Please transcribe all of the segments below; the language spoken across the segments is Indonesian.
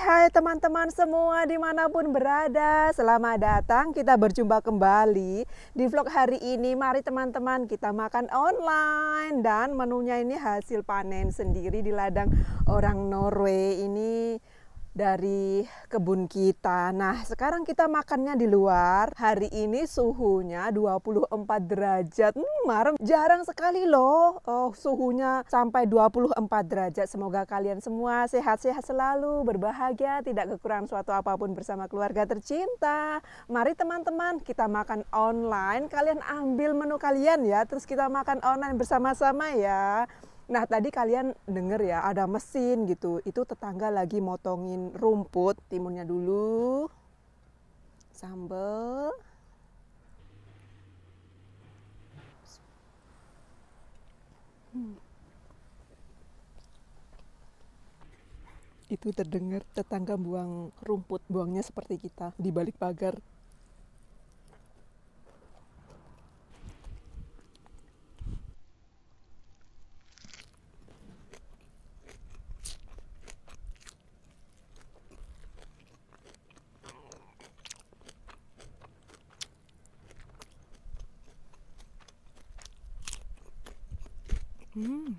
hai teman-teman semua dimanapun berada Selamat datang kita berjumpa kembali Di vlog hari ini mari teman-teman kita makan online Dan menunya ini hasil panen sendiri di ladang orang Norway Ini dari kebun kita. Nah, sekarang kita makannya di luar. Hari ini suhunya 24 derajat. Hmm, marem. Jarang sekali loh oh, suhunya sampai 24 derajat. Semoga kalian semua sehat-sehat selalu, berbahagia, tidak kekurangan suatu apapun bersama keluarga tercinta. Mari teman-teman, kita makan online. Kalian ambil menu kalian ya, terus kita makan online bersama-sama ya. Nah, tadi kalian denger ya, ada mesin gitu. Itu tetangga lagi motongin rumput, timunnya dulu. Sambel. Hmm. Itu terdengar tetangga buang rumput, buangnya seperti kita di balik pagar. Hmm.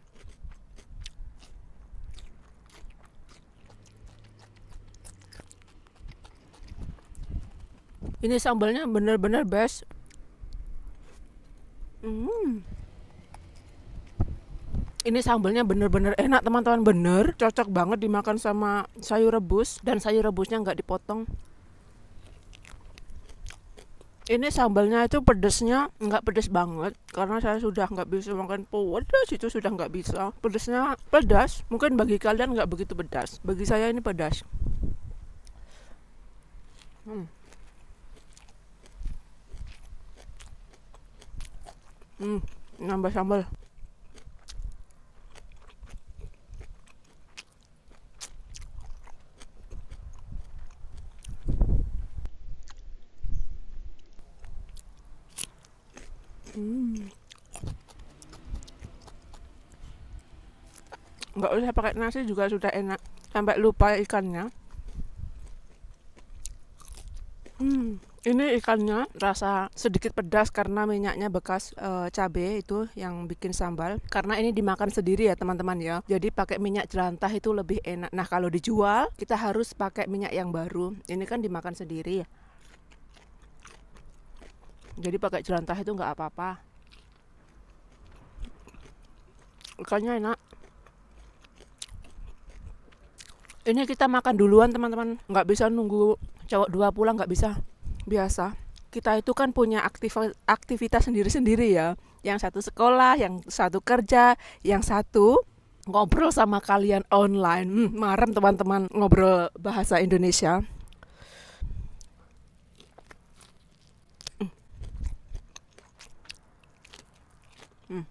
Ini sambalnya benar-benar best. Hmm. Ini sambalnya benar-benar enak teman-teman, bener cocok banget dimakan sama sayur rebus dan sayur rebusnya nggak dipotong ini sambalnya itu pedesnya nggak pedes banget karena saya sudah nggak bisa makan pedas itu sudah nggak bisa pedesnya pedas mungkin bagi kalian nggak begitu pedas bagi saya ini pedas hmm. hmm nambah sambal kalau saya pakai nasi juga sudah enak sampai lupa ikannya hmm ini ikannya rasa sedikit pedas karena minyaknya bekas e, cabe itu yang bikin sambal karena ini dimakan sendiri ya teman-teman ya jadi pakai minyak jelantah itu lebih enak nah kalau dijual kita harus pakai minyak yang baru ini kan dimakan sendiri ya jadi pakai jelantah itu nggak apa-apa ikannya enak ini kita makan duluan teman-teman nggak bisa nunggu cowok dua pulang nggak bisa biasa kita itu kan punya aktif aktivitas sendiri-sendiri ya yang satu sekolah yang satu kerja yang satu ngobrol sama kalian online hmm, marem teman-teman ngobrol bahasa Indonesia hmm. Hmm.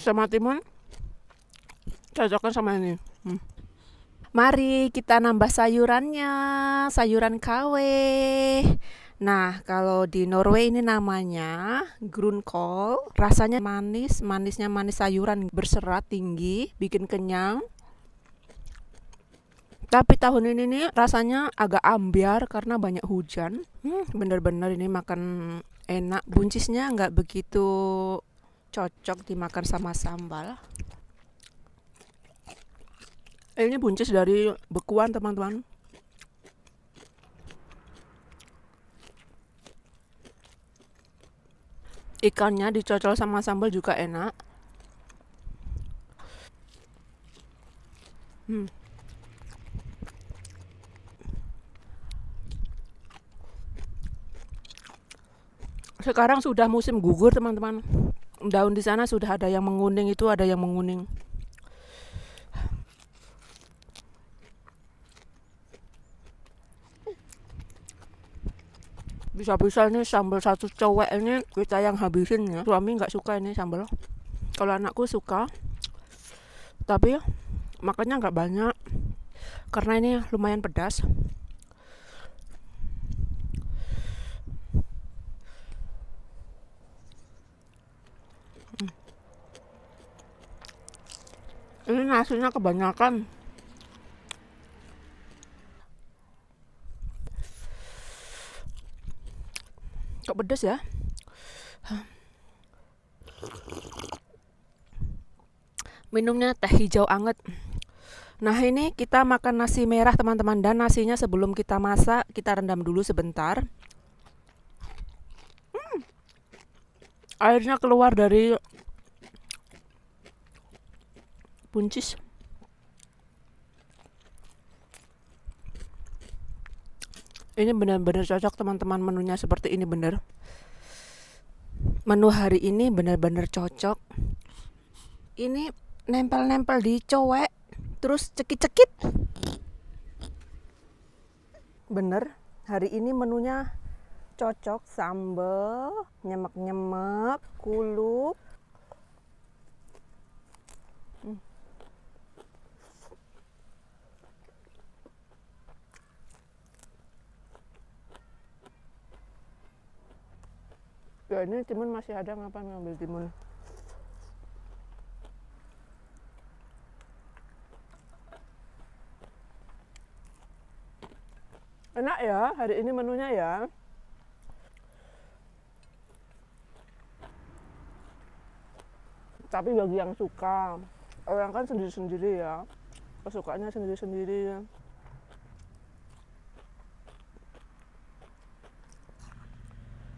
sama timun cocoknya sama ini hmm. mari kita nambah sayurannya sayuran kawe Nah, kalau di Norway ini namanya grünkål. Rasanya manis, manisnya manis sayuran berserat tinggi, bikin kenyang. Tapi tahun ini nih rasanya agak ambiar karena banyak hujan. Hmm, bener-bener ini makan enak. Buncisnya nggak begitu cocok dimakan sama sambal ini buncis dari bekuan teman-teman ikannya dicocol sama sambal juga enak hmm. sekarang sudah musim gugur teman-teman daun di sana sudah ada yang menguning itu ada yang menguning bisa-bisa ini sambal satu cowek ini kita yang habisin ya suami nggak suka ini sambal kalau anakku suka tapi makannya nggak banyak karena ini lumayan pedas hmm. ini nasinya kebanyakan agak pedas ya minumnya teh hijau anget Nah ini kita makan nasi merah teman-teman dan nasinya sebelum kita masak kita rendam dulu sebentar hmm. Airnya keluar dari buncis ini benar-benar cocok teman-teman menunya seperti ini benar. menu hari ini benar-benar cocok ini nempel-nempel di cowek terus cekit-cekit bener hari ini menunya cocok sambal nyemek-nyemek kuluk juga ini timun masih ada ngapa ngambil timun enak ya hari ini menunya ya tapi bagi yang suka orang eh, kan sendiri-sendiri ya kesukaannya sendiri-sendiri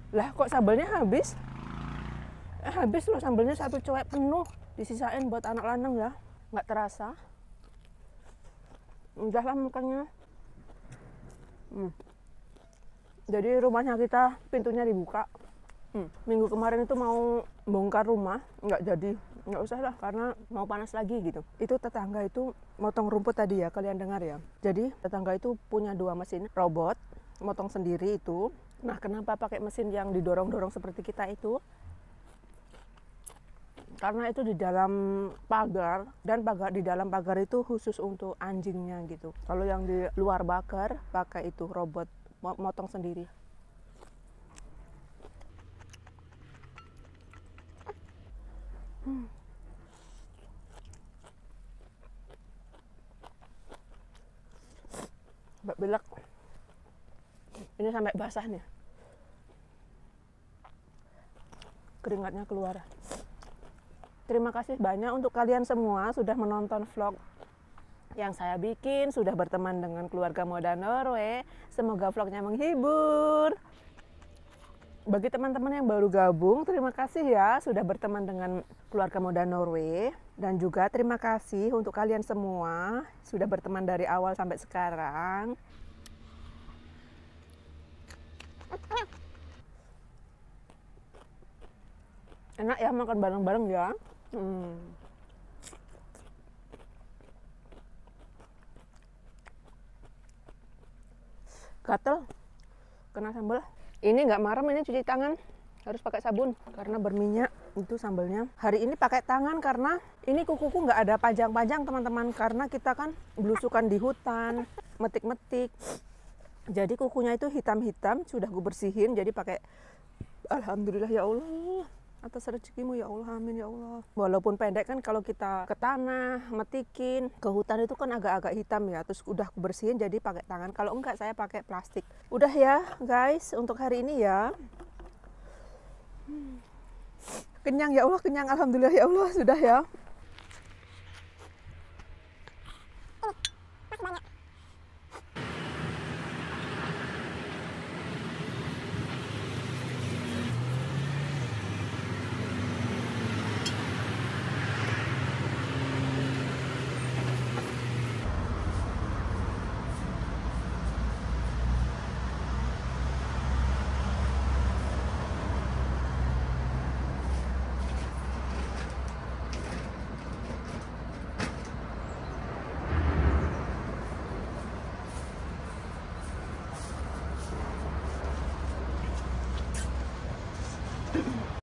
lah kok sambalnya habis eh, habis loh sambalnya satu cuek penuh disisain buat anak lanang ya nggak terasa udahlah mukanya hmm. jadi rumahnya kita pintunya dibuka hmm. minggu kemarin itu mau bongkar rumah nggak jadi nggak usah lah karena mau panas lagi gitu itu tetangga itu motong rumput tadi ya kalian dengar ya jadi tetangga itu punya dua mesin robot motong sendiri itu Nah, kenapa pakai mesin yang didorong-dorong seperti kita itu? Karena itu di dalam pagar dan pagar di dalam pagar itu khusus untuk anjingnya gitu. Kalau yang di luar pagar pakai itu robot motong sendiri. Hmm. Mbak bilang, ini sampai basah nih keringatnya keluar terima kasih banyak untuk kalian semua sudah menonton vlog yang saya bikin sudah berteman dengan keluarga Moda Norway semoga vlognya menghibur bagi teman-teman yang baru gabung, terima kasih ya sudah berteman dengan keluarga Moda Norway. Dan juga terima kasih untuk kalian semua sudah berteman dari awal sampai sekarang. enak ya makan bareng-bareng ya hmm. gatel kena sambal ini nggak marah ini cuci tangan harus pakai sabun karena berminyak itu sambalnya hari ini pakai tangan karena ini kukuku nggak ada panjang-panjang teman-teman karena kita kan belusukan di hutan metik-metik jadi kukunya itu hitam-hitam sudah gue bersihin jadi pakai alhamdulillah ya Allah atas rezekimu ya Allah amin ya Allah walaupun pendek kan kalau kita ke tanah metikin ke hutan itu kan agak-agak hitam ya terus udah aku bersihin jadi pakai tangan kalau enggak saya pakai plastik udah ya guys untuk hari ini ya hmm. kenyang ya Allah kenyang alhamdulillah ya Allah sudah ya